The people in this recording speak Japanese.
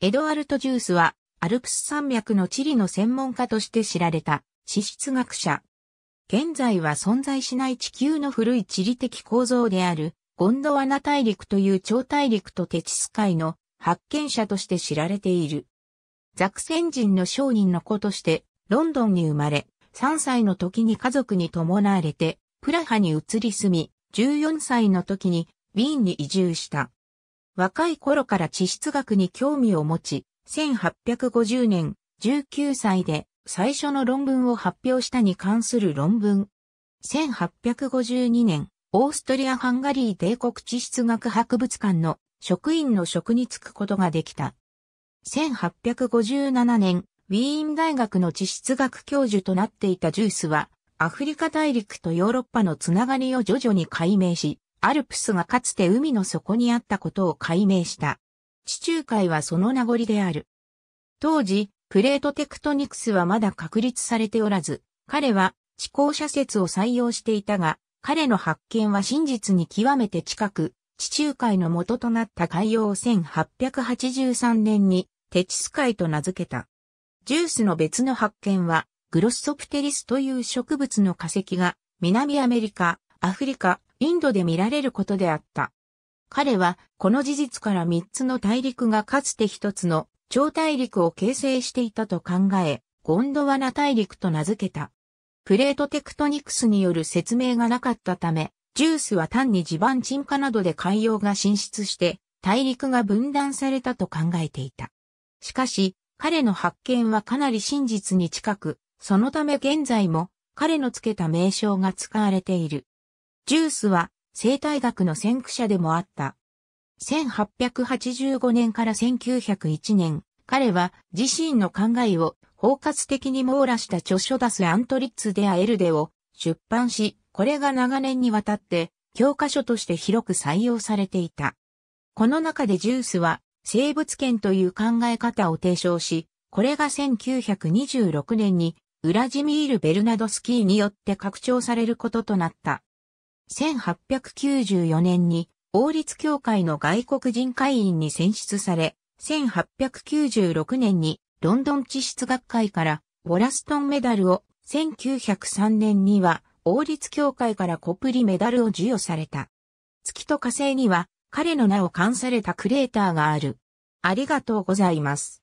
エドワルト・ジュースは、アルプス山脈の地理の専門家として知られた、地質学者。現在は存在しない地球の古い地理的構造である、ゴンドワナ大陸という超大陸とテチス海の発見者として知られている。ザクセン人の商人の子として、ロンドンに生まれ、3歳の時に家族に伴われて、プラハに移り住み、14歳の時にウィーンに移住した。若い頃から地質学に興味を持ち、1850年、19歳で最初の論文を発表したに関する論文。1852年、オーストリア・ハンガリー帝国地質学博物館の職員の職に就くことができた。1857年、ウィーン大学の地質学教授となっていたジュースは、アフリカ大陸とヨーロッパのつながりを徐々に解明し、アルプスがかつて海の底にあったことを解明した。地中海はその名残である。当時、プレートテクトニクスはまだ確立されておらず、彼は地高斜説を採用していたが、彼の発見は真実に極めて近く、地中海の元となった海洋を1883年にテチス海と名付けた。ジュースの別の発見は、グロッソプテリスという植物の化石が、南アメリカ、アフリカ、インドで見られることであった。彼は、この事実から三つの大陸がかつて一つの超大陸を形成していたと考え、ゴンドワナ大陸と名付けた。プレートテクトニクスによる説明がなかったため、ジュースは単に地盤沈下などで海洋が進出して、大陸が分断されたと考えていた。しかし、彼の発見はかなり真実に近く、そのため現在も彼のつけた名称が使われている。ジュースは生態学の先駆者でもあった。1885年から1901年、彼は自身の考えを包括的に網羅した著書ダス・アントリッツ・デア・エルデを出版し、これが長年にわたって教科書として広く採用されていた。この中でジュースは生物圏という考え方を提唱し、これが1926年にウラジミール・ベルナドスキーによって拡張されることとなった。1894年に王立協会の外国人会員に選出され、1896年にロンドン地質学会からウォラストンメダルを、1903年には王立協会からコプリメダルを授与された。月と火星には彼の名を冠されたクレーターがある。ありがとうございます。